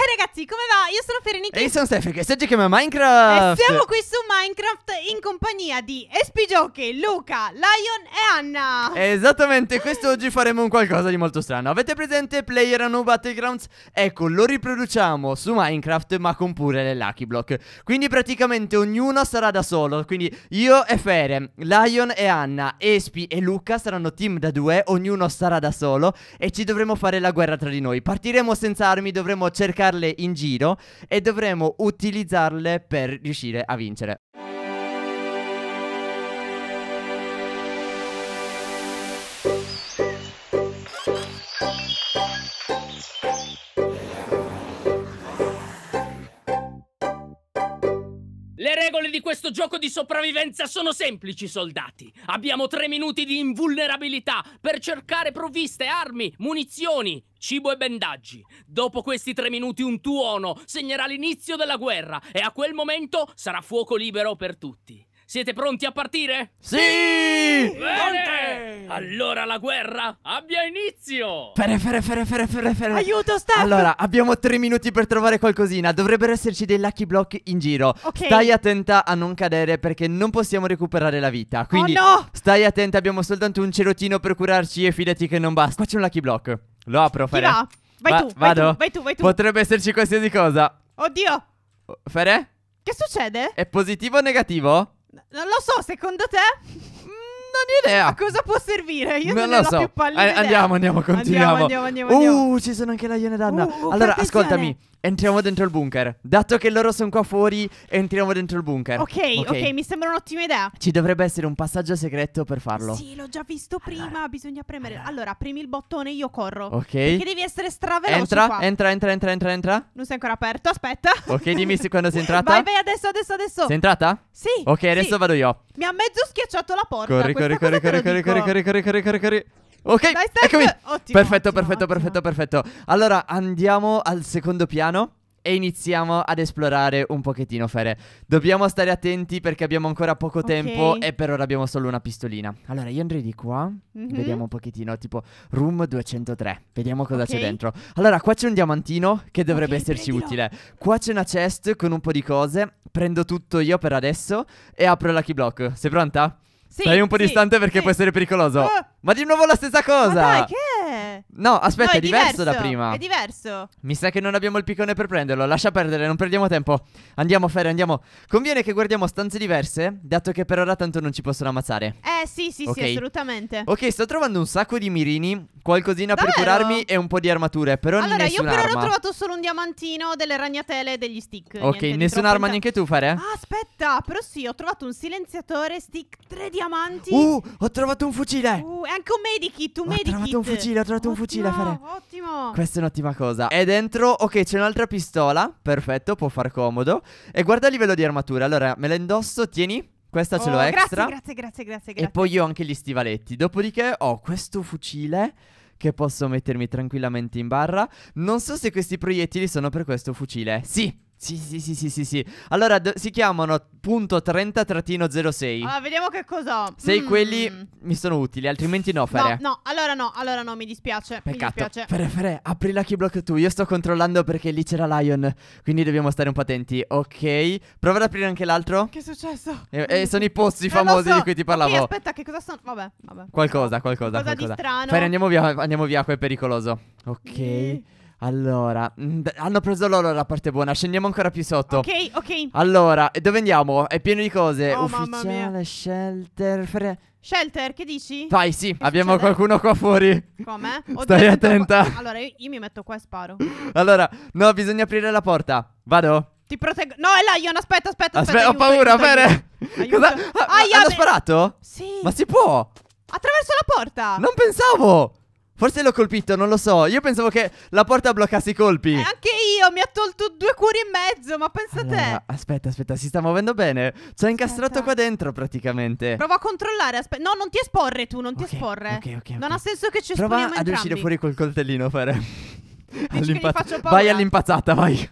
E eh, hey ragazzi, come va? Io sono Ferenica. E io sono Steffi, che oggi chiama Minecraft. E siamo qui su Minecraft in compagnia di Espigioche, Luca, Lion e Anna. Esattamente, eh. questo oggi faremo un qualcosa di molto strano. Avete presente Player No Battlegrounds? Ecco, lo riproduciamo su Minecraft, ma con pure le Lucky Block. Quindi praticamente ognuno sarà da solo. Quindi io e Fere, Lion e Anna, Espi e Luca saranno team da due, ognuno sarà da solo. E ci dovremo fare la guerra tra di noi. Partiremo senza armi, dovremo cercare cercarle in giro e dovremo utilizzarle per riuscire a vincere. regole di questo gioco di sopravvivenza sono semplici, soldati. Abbiamo tre minuti di invulnerabilità per cercare provviste, armi, munizioni, cibo e bendaggi. Dopo questi tre minuti un tuono segnerà l'inizio della guerra e a quel momento sarà fuoco libero per tutti. Siete pronti a partire? Sì! Bene! Allora la guerra abbia inizio! Fere, fere, fere, fere, fere, fere. Aiuto, sta! Allora, abbiamo tre minuti per trovare qualcosina. Dovrebbero esserci dei lucky block in giro. Ok. Stai attenta a non cadere perché non possiamo recuperare la vita. Oh, Quindi, oh no! stai attenta, abbiamo soltanto un cerotino per curarci e fidati che non basta. Qua c'è un lucky block. Lo apro, Fere. Chi va? Vai Va tu, vado. tu, vai tu, vai tu. Potrebbe esserci qualsiasi cosa. Oddio. Fere? Che succede? È positivo o negativo? Non lo so, secondo te? Mm, non ho idea. A cosa può servire? Io non, non lo so. più pallida. Andiamo, andiamo, continuiamo. Andiamo, andiamo, andiamo, andiamo. Uh, ci sono anche la Ionedanna. Uh, uh, allora, ascoltami. Entriamo dentro il bunker. Dato che loro sono qua fuori, entriamo dentro il bunker. Ok, ok, mi sembra un'ottima idea. Ci dovrebbe essere un passaggio segreto per farlo. Sì, l'ho già visto prima. Allora. Bisogna premere. Allora, premi il bottone, io corro. Ok. Perché devi essere straveloce. Entra, qua. entra, entra, entra, entra, entra. Non sei ancora aperto, aspetta. Ok, dimmi se quando sei entrata. Vai, vai, adesso, adesso, adesso. Sei entrata? Sì. Ok, adesso sì. vado io. Mi ha mezzo schiacciato la porta. Corri, corri, corri, corri, corri, corri, corri, corri, corri, corri, corri, corri. Ok, Dai, Steph. eccomi. Ottimo, perfetto, ottimo, perfetto, ottimo. perfetto, perfetto. Allora andiamo al secondo piano e iniziamo ad esplorare un pochettino Fere. Dobbiamo stare attenti perché abbiamo ancora poco okay. tempo e per ora abbiamo solo una pistolina. Allora io andrei di qua, mm-hmm. vediamo un pochettino, tipo room 203, vediamo cosa okay. c'è dentro. Allora qua c'è un diamantino che dovrebbe okay, esserci prendilo. utile. Qua c'è una chest con un po' di cose, prendo tutto io per adesso e apro la key block. Sei pronta? Sì, Stai un po' sì, distante perché sì. può essere pericoloso. Ah. Ma di nuovo la stessa cosa. Ma dai, che No, aspetta, no, è, è diverso, da prima. È diverso. Mi sa che non abbiamo il piccone per prenderlo. Lascia perdere, non perdiamo tempo. Andiamo, Ferre, andiamo. Conviene che guardiamo stanze diverse, dato che per ora tanto non ci possono ammazzare. Eh, sì, sì, okay. sì, assolutamente. Ok, sto trovando un sacco di mirini, qualcosina Davvero? per curarmi e un po' di armature, però allora, io per ora ho trovato solo un diamantino, delle ragnatele e degli stick. Ok, nessuna arma neanche tu, Ferre? Ah, aspetta, però sì, ho trovato un silenziatore, stick, tre diamanti. Uh, ho trovato un fucile. Uh, e anche un medikit, un ho medikit. Ho trovato un fucile, ho trovato trovato un fucile a fare. Ottimo. Questa è un'ottima cosa. E dentro, ok, c'è un'altra pistola. Perfetto, può far comodo. E guarda il livello di armatura. Allora, me la indosso, tieni. Questa ce l'ho oh, extra. Grazie, grazie, grazie, grazie, grazie. E poi io ho anche gli stivaletti. Dopodiché ho questo fucile che posso mettermi tranquillamente in barra. Non so se questi proiettili sono per questo fucile. Sì, sì, sì, sì, sì, sì, sì. Allora, do- si chiamano punto 30-06. Ah, vediamo che cos'ho. Sei mm. quelli mi sono utili, altrimenti no, Fere. No, no, allora no, allora no, mi dispiace. Peccato. Mi dispiace. Fere, Fere, apri la keyblock tu. Io sto controllando perché lì c'era Lion, quindi dobbiamo stare un po' attenti. Ok, prova ad aprire anche l'altro. Che è successo? Eh, eh, sono i eh, pozzi famosi so. di cui ti parlavo. Okay, aspetta, che cosa sono? Vabbè, vabbè. Qualcosa, qualcosa, qualcosa. qualcosa. di strano. Fere, andiamo via, andiamo via, qua è pericoloso. Ok. Mm. Allora, mm, hanno preso loro la parte buona, scendiamo ancora più sotto. Ok, ok. Allora, dove andiamo? È pieno di cose. Oh, Ufficiale, shelter, fre... Shelter, che dici? Vai, sì, che abbiamo succede? qualcuno qua fuori. Come? Stai attenta. Qua... Allora, io, io, mi metto qua e sparo. allora, no, bisogna aprire la porta. Vado? Ti proteggo. No, è là, Ion, aspetta, aspetta, aspetta. Aspe ho paura, Fere. Cosa? Ah, ah, hanno me... sparato? Sì. Ma si può? Attraverso la porta. Non pensavo. Forse l'ho colpito, non lo so. Io pensavo che la porta bloccasse i colpi. Eh, anche io, mi ha tolto due cuori e mezzo, ma pensa a te. Aspetta, aspetta, si sta muovendo bene. Ci ha incastrato qua dentro praticamente. Prova a controllare, aspetta. No, non ti esporre tu, non okay, ti esporre. Ok, ok. non ha senso che ci esponiamo Prova ad uscire fuori col coltellino, Fare. All'impazz- vai all'impazzata, vai.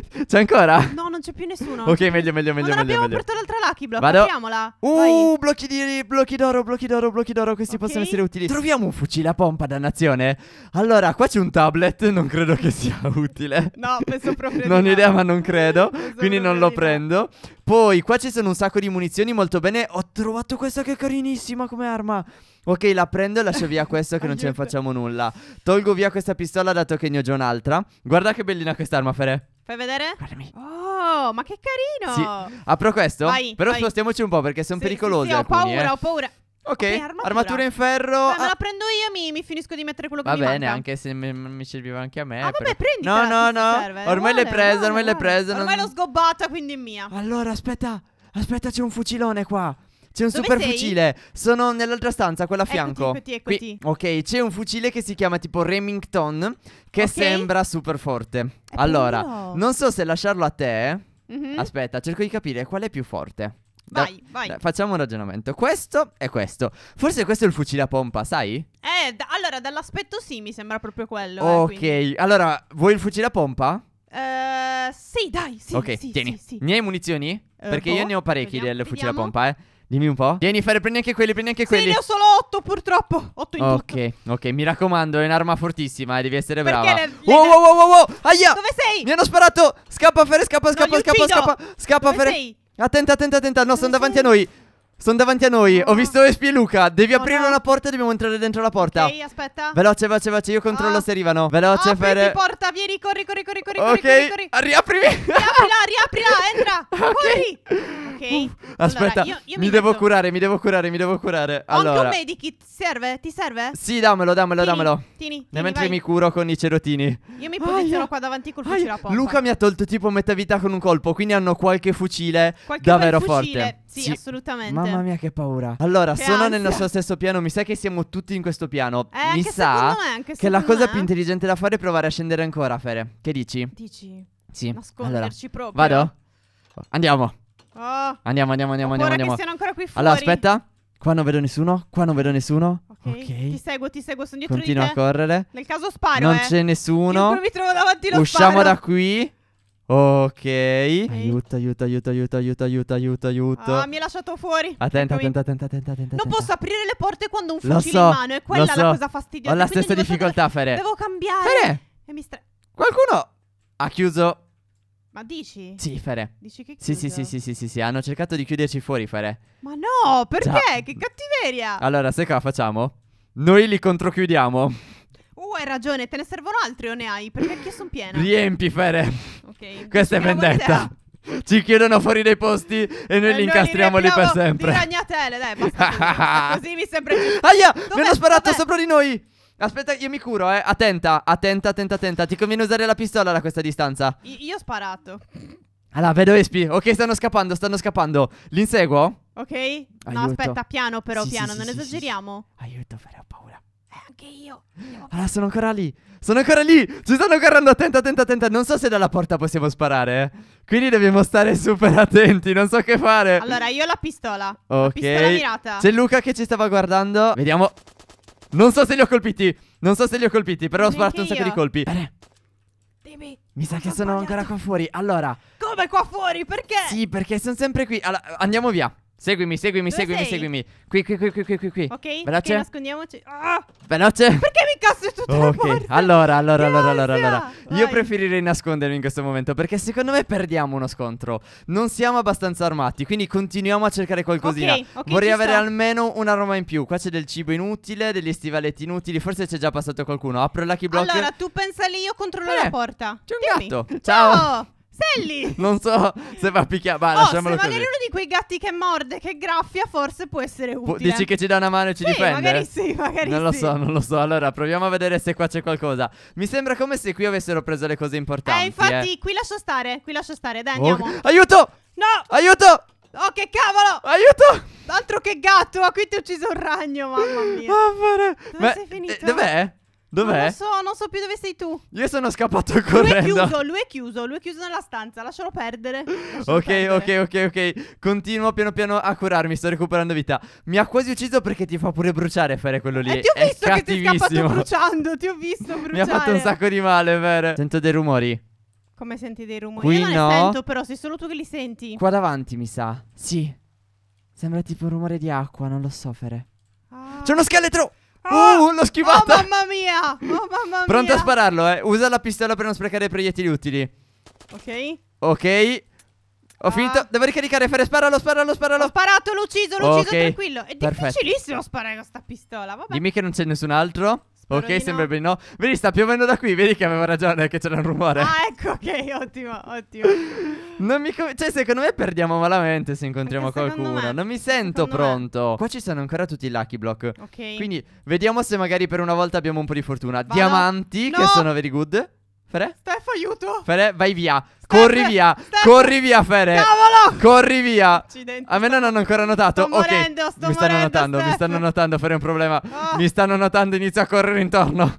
C'è ancora? No, non c'è più nessuno. Ok, meglio, meglio, meglio. Ma non abbiamo meglio. aperto l'altra lucky block. Vado. Apriamola. Uh, Vai. blocchi di blocchi d'oro, blocchi d'oro, blocchi d'oro. Questi okay. possono essere utili. Troviamo un fucile a pompa, dannazione. Allora, qua c'è un tablet. Non credo che sia utile. No, penso proprio. non ho idea, ma non credo. quindi non lo prendo. Poi, qua ci sono un sacco di munizioni. Molto bene. Ho trovato questa che è carinissima come arma. Ok, la prendo e lascio via questo che non ce ne facciamo nulla. Tolgo via questa pistola dato che ne ho già un'altra. Guarda che bellina quest'arma, Fere. Fai vedere? Guardami. Oh, ma che carino! Sì. Apro questo? Vai, Però vai. spostiamoci un po' perché sono sì, pericolose. Sì, sì, ho alcuni, paura, eh. ho paura. Ok, okay armatura. armatura. in ferro. Beh, me la ah. prendo io, mi, mi finisco di mettere quello che Va mi bene, anche se mi, mi, serviva anche a me. Ah, vabbè, prendi. No, no, no. Serve. Ormai l'hai presa, ormai l'hai presa. Ormai non... l'ho sgobbata, quindi è mia. Allora, aspetta. Aspetta, c'è un fucilone qua. C'è un Dove super sei? fucile. Sono nell'altra stanza, quella a fianco. Eccoti, eccoti, Qui. Ok, c'è un fucile che si chiama tipo Remington. Che okay. sembra super forte. È allora, bello. non so se lasciarlo a te. Mm-hmm. Aspetta, cerco di capire qual è più forte. Da, vai, vai. Da, facciamo un ragionamento. Questo è questo. Forse questo è il fucile a pompa, sai? Eh, da, allora, dall'aspetto sì, mi sembra proprio quello. Eh, ok, eh, allora, vuoi il fucile a pompa? Eh, sì, dai, sì. Ok, sì, tieni. Sì, sì. Ne hai munizioni? Eh, perché boh, io ne ho parecchi vediamo, del fucile vediamo. a pompa, eh. Dimmi un po'. Vieni, fare, prendi anche quelli, prendi anche quelli. Sì, ne ho solo 8 purtroppo. 8 in Ok, tutto. ok, mi raccomando, è un'arma fortissima, eh, devi essere Perché brava. Le, le Oh, wow, wow, wow, wow. Aia! Dove sei? Mi hanno sparato! Scappa, Fere, scappa, scappa, no, scappa, scappa, scappa, Fere. Sei? Attenta, attenta, attenta. No, Dove sono sei? davanti a noi. Sono davanti a noi. Oh. Ho visto Espi e Luca. Devi oh, aprire no. una porta e dobbiamo entrare dentro la porta. Ok, aspetta. Veloce, veloce, veloce. Io controllo oh. se arrivano. Veloce, Apri Fere. porta, vieni, corri, corri, corri, corri. Ok, corri, corri. riaprimi. riaprila, riaprila, entra. Okay. Corri. Ok. Allora, aspetta, io, io mi, mi devo curare, mi devo curare, mi devo curare. Allora. Ho anche un medikit. Serve? Ti serve? Sì, dammelo, dammelo, tini, dammelo. Tieni. Nel tini, mentre vai. mi curo con i cerotini. Io mi posiziono qua davanti col fucile a porta. Luca mi ha tolto tipo metà vita con un colpo. Quindi hanno qualche fucile qualche davvero forte. Sì, assolutamente. Mamma mia, che paura. Allora, che sono ansia. nel nostro stesso piano. Mi sa che siamo tutti in questo piano. Eh, mi sa me, che la cosa me. più intelligente da fare è provare a scendere ancora, Fere. Che dici? Dici. Sì. Nasconderci allora. proprio. Vado? Andiamo. Oh. Andiamo, andiamo, andiamo, Ho andiamo. andiamo. siano ancora qui fuori. Allora, aspetta. Qua non vedo nessuno, qua non vedo nessuno. Ok. Ti seguo, ti seguo, sono dietro Continua di te. Continua a correre. Nel caso sparo, Non eh. c'è nessuno. Io mi trovo davanti lo Usciamo sparo. da qui. Ok. Aiuto, aiuto, aiuto, aiuto, aiuto, aiuto, aiuto, aiuto. Ah, mi ha lasciato fuori. Attenta, attenta, attenta, attenta, attenta. Non posso aprire le porte quando un fucile so, in mano, è quella so. la cosa fastidiosa. Ho la stessa difficoltà, Fere. Devo cambiare. Fere. E mi stra... Qualcuno ha chiuso ma dici? Sì, Fere. Dici che sì, sì, sì, sì, sì, sì, sì, hanno cercato di chiuderci fuori, Fere. Ma no, perché? Già. Che cattiveria! Allora, sai cosa facciamo? Noi li controchiudiamo hai ragione, te ne servono altri o ne hai? Perché anch'io sono piena. Riempi, Fere. Ok. Questa è vendetta. Ci chiudono fuori dei posti e noi eh, li incastriamo lì per sempre. Di ragnatele, dai, basta. così mi sembra Aia, mi hanno sparato dov'è? sopra di noi. Aspetta, io mi curo, eh. Attenta, attenta, attenta, attenta. Ti conviene usare la pistola da questa distanza. I- io ho sparato. Allora, vedo Espi. Ok, stanno scappando, stanno scappando. Li inseguo? Ok. Aiuto. No, aspetta, piano però, sì, piano. Sì, non sì, esageriamo. Aiuto, Fere, ho paura. Eh, anche io. Ah, sono ancora lì. Sono ancora lì. Ci stanno correndo. Attenta, attenta, attenta. Non so se dalla porta possiamo sparare. Eh. Quindi dobbiamo stare super attenti. Non so che fare. Allora, io ho la pistola. Ok. La pistola mirata. C'è Luca che ci stava guardando. Vediamo. Non so se li ho colpiti. Non so se li ho colpiti. Però ho sparato un sacco di colpi. Bene. Dimmi. Mi sa che sono sbagliato. ancora qua fuori. Allora. Come qua fuori? Perché? Sì, perché sono sempre qui. Allora, andiamo via. Seguimi, seguimi, Dove seguimi, sei? seguimi. Qui, qui, qui, qui, qui, qui, Ok, Veloce. ok, nascondiamoci. Ah! Veloce. Perché mi incastri tutto Ok, allora, allora, allora, allora, allora. Io preferirei nascondermi in questo momento perché secondo me perdiamo uno scontro. Non siamo abbastanza armati, quindi continuiamo a cercare qualcosina. Ok, ok, Vorrei avere sta. almeno una roba in più. Qua c'è del cibo inutile, degli stivaletti inutili, forse c'è già passato qualcuno. Apro il lucky block. Allora, tu pensa lì, io controllo Eh, la porta. C'è un Dimmi. gatto. Ciao. Sally! Non so se va a picchiare. Ma oh, se magari così. uno di quei gatti che morde, che graffia, forse può essere utile. Dici che ci dà una mano e ci sì, difende? Magari sì, magari non sì. Non lo so, non lo so. Allora, proviamo a vedere se qua c'è qualcosa. Mi sembra come se qui avessero preso le cose importanti. Eh, infatti, eh. qui lascio stare, qui lascio stare. Dai, oh, andiamo. Aiuto! No! Aiuto! Oh, che cavolo! Aiuto! Altro che gatto, ma qui ti ho ucciso un ragno, mamma mia. Mamma mia. Dove Ma, sei eh, finito? Eh, dov'è? Dov'è? Non so, non so più dove sei tu. Io sono scappato correndo. Lui è chiuso, lui è chiuso, lui è chiuso nella stanza, lascialo perdere. Lascialo ok, perdere. ok, ok, ok. Continuo piano piano a curarmi, sto recuperando vita. Mi ha quasi ucciso perché ti fa pure bruciare fare quello lì. Eh, ti ho è visto che ti è scappato bruciando, ti ho visto bruciare. Mi ha fatto un sacco di male, vero? Sento dei rumori. Come senti dei rumori? Qui Io non no. li sento però, sei solo tu che li senti. Qua davanti mi sa. Sì. Sembra tipo un rumore di acqua, non lo so, Fere. Ah. C'è uno scheletro! Uh, ah! l'ho oh, schivata! Oh, mamma mia! Oh, mamma mia! Pronto a spararlo, eh. Usa la pistola per non sprecare proiettili utili. Ok. Ok. Ho ah. finito. Devo ricaricare, Fere. Sparalo, sparalo, sparalo. Ho sparato, l'ho ucciso, l'ho okay. ucciso, tranquillo. È Perfetto. difficilissimo sparare con questa pistola. Vabbè. Dimmi che non c'è nessun altro. Spero ok, sembra no. bene, no. Vedi, sta piovendo da qui, vedi che aveva ragione che c'era un rumore. Ah, ecco, ok, ottimo, ottimo. non mi com- cioè, secondo me perdiamo malamente se incontriamo Perché qualcuno. Me, non mi sento pronto. Me. Qua ci sono ancora tutti i lucky block. Ok. Quindi vediamo se magari per una volta abbiamo un po' di fortuna. Vado. Diamanti, no. che sono very good. Fere? Steph, aiuto! Fere, vai via. Steph, corri via. Steph. Corri via, Fere. Cavolo! Corri via. Accidenti. A me non hanno ancora notato. Sto ok. Morendo, sto mi stanno morendo, notando, Steph. mi stanno notando, Fere è un problema. Oh. Mi stanno notando, inizio a correre intorno.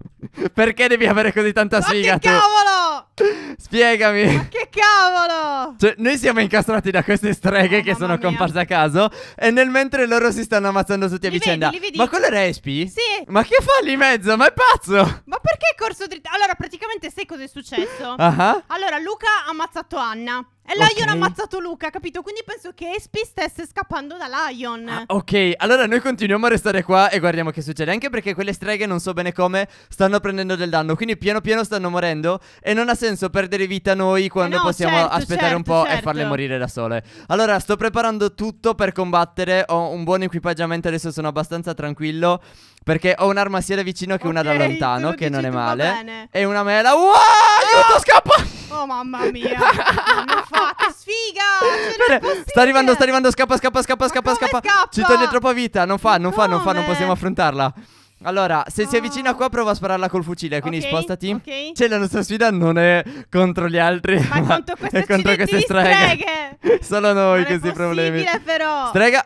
Perché devi avere così tanta sfiga? Ma che cavolo! Spiegami. Ma che cavolo! Cioè, noi siamo incastrati da queste streghe oh, che sono mia. a caso. E nel mentre loro si stanno ammazzando tutti a vicenda. Vedi, vedi? Ma quello era Espi? Sì. Ma che fa lì in mezzo? Ma è pazzo! Ma perché è corso dritto? Allora, praticamente, sai cosa è successo? Uh -huh. Allora, Luca ha ammazzato Anna. E Lion okay. ha ammazzato Luca, capito? Quindi penso che Espi stesse scappando da Lion. Ah, ok, allora noi continuiamo a restare qua e guardiamo che succede. Anche perché quelle streghe, non so bene come, stanno prendendo del danno. Quindi piano piano stanno morendo. E non ha senso perdere vita noi eh quando no, possiamo certo, aspettare certo, un po' certo. e farle morire da sole. Allora, sto preparando tutto per combattere. Ho un buon equipaggiamento, adesso sono abbastanza tranquillo. Perché ho un'arma sia da vicino che okay, una da lontano, che non è male. E una mela. Wow, aiuto, ah! scappa! Oh mamma mia, hanno fatto sfiga! Bene, sta arrivando, sta arrivando, scappa, scappa, scappa, scappa, scappa. scappa. Ci toglie troppa vita, non fa, non fa, non fa, non possiamo affrontarla. Allora, se oh. si avvicina ah. qua prova a spararla col fucile, quindi okay, spostati. Okay. Cioè, la nostra sfida non è contro gli altri, ma, ma contro è contro queste streghe. streghe. Solo noi non questi problemi. però. Strega.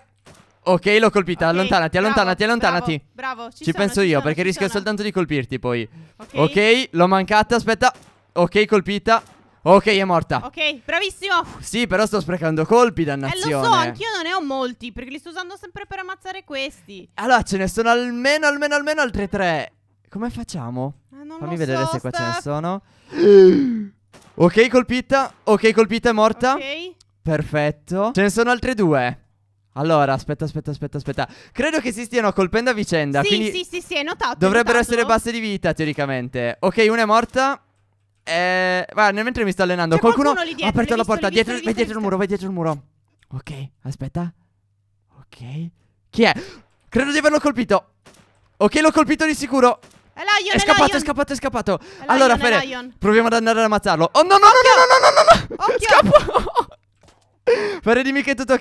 Ok, l'ho colpita. Okay, allontanati, bravo, allontanati, allontanati. Bravo, bravo ci, ci sono, penso ci io, sono, perché rischio sono. soltanto di colpirti poi. Ok, l'ho mancata, aspetta. Ok, colpita. Ok, è morta. Ok, bravissimo. Sì, però sto sprecando colpi, dannazione. Eh, lo so, anch'io non ne ho molti, perché li sto usando sempre per ammazzare questi. Allora, ce ne sono almeno, almeno, almeno altre tre. Come facciamo? Eh, non Fammi vedere so, se qua Steph. ce ne sono. Ok, colpita. Ok, colpita è morta. Ok. Perfetto. Ce ne sono altre due. Allora, aspetta, aspetta, aspetta, aspetta. Credo che si stiano colpendo a vicenda. Sì, sì, sì, sì, è notato. Dovrebbero notato. essere basse di vita, teoricamente. Ok, una è morta. Eh, guarda, nel mentre mi sto allenando, C'è qualcuno, qualcuno dietro, ha aperto la porta. Dietro, vai dietro il muro, vai dietro il muro. Ok, aspetta. Ok. Chi è? Credo di averlo colpito. Ok, l'ho colpito di sicuro. È Lion, è, è scappato, Lion. è scappato, è scappato. È allora, Lion, Fere, Lion. proviamo ad andare ad ammazzarlo. Oh no, no, no, no, no, no, no, no. Occhio. Scappo. Fere, dimmi che è tutto ok?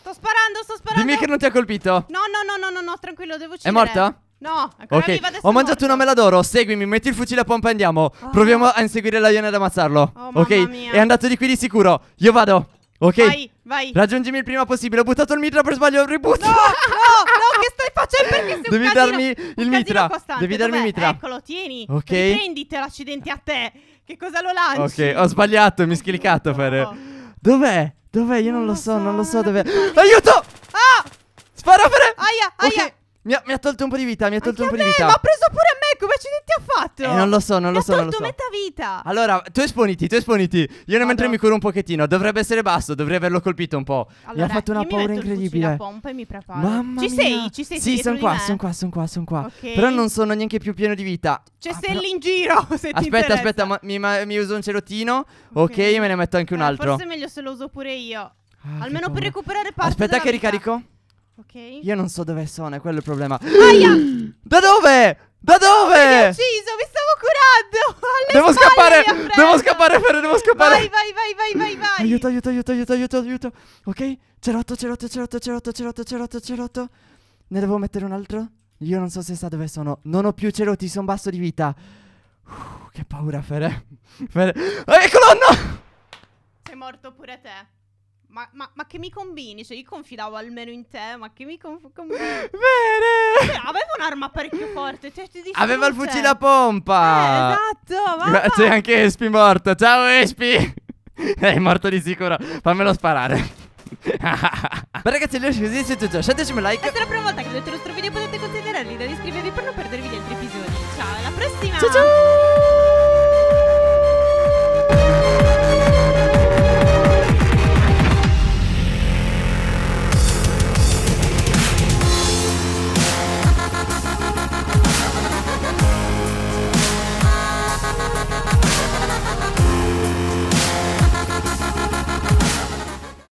Sto sparando, sto sparando. Dimmi che non ti ha colpito. No, no, no, no, no, no tranquillo, devo uccidere. È morta? No, ancora okay. viva adesso. Ho mangiato una mela d'oro. Seguimi, metti il fucile a pompa e andiamo. Oh. Proviamo a inseguire la iena ed ammazzarlo. Oh, ok, è andato di qui di sicuro. Io vado. Ok. Vai, vai. Raggiungimi il prima possibile. Ho buttato il mitra per sbaglio. Ho No, no, no, che stai facendo? Perché sei Devi un darmi casino, il mitra. Devi darmi il mitra. Eccolo, tieni. Ok. Prenditela, accidenti a te. Che cosa lo lanci? Ok, ho sbagliato, mi schilicato per. Dov'è? Dov'è? Io non, non lo so, so, non lo so dov'è. Aiuto! Ah! per. Aia, aia! Okay. Mi ha, mi ha tolto un po' di vita, mi ha tolto Anche un po' di vita. Ma ha preso pure a me, come ci accidenti ha fatto? Eh, non lo so, non mi lo so, non lo so. Mi ha tolto metà vita. Allora, tu esponiti, tu esponiti. Io nel mentre mi curo un pochettino, dovrebbe essere basso, dovrei averlo colpito un po'. Allora, mi ha fatto una paura incredibile. Mi pompa e mi preparo. Mamma ci mia. sei, ci sei Sì, sono qua, sono qua, sono qua, sono qua. Okay. Però non sono neanche più pieno di vita. C'è cioè, ah, però... in giro, se aspetta, ti Aspetta, aspetta, ma, mi, ma, mi, uso un cerottino. Okay. ok, me ne metto anche un eh, altro. Forse è meglio se lo uso pure io. Ah, Almeno per recuperare parte Aspetta che ricarico. Ok. Io non so dove sono, è quello il problema. Aia! Da dove? Da dove? Mi hai ucciso, mi stavo curando. devo scappare, devo scappare, Ferre, devo scappare. Vai, vai, vai, vai, vai, vai. Aiuto, aiuto, aiuto, aiuto, aiuto, Ok? Cerotto, cerotto, cerotto, cerotto, cerotto, cerotto, cerotto. Ne devo mettere un altro? Io non so se sa dove sono. Non ho più cerotti, sono basso di vita. Uff, che paura, Fere. Fere. Eccolo, no! Sei morto pure te. Ma, ma, ma, che mi combini? Cioè, io confidavo almeno in te, ma che mi conf- combini? Bene! Cioè, Aveva un'arma parecchio forte, cioè ti Aveva il fucile a pompa! Eh, esatto, mamma. C'è anche Espi morto, ciao Espi! È morto di sicuro, fammelo sparare. Ma ragazzi, allora così Se siete già, lasciateci un like. Se è la prima volta che vedete il nostro video potete considerarli da iscrivervi per non perdervi gli altri episodi. Ciao, alla prossima! Ciao ciao!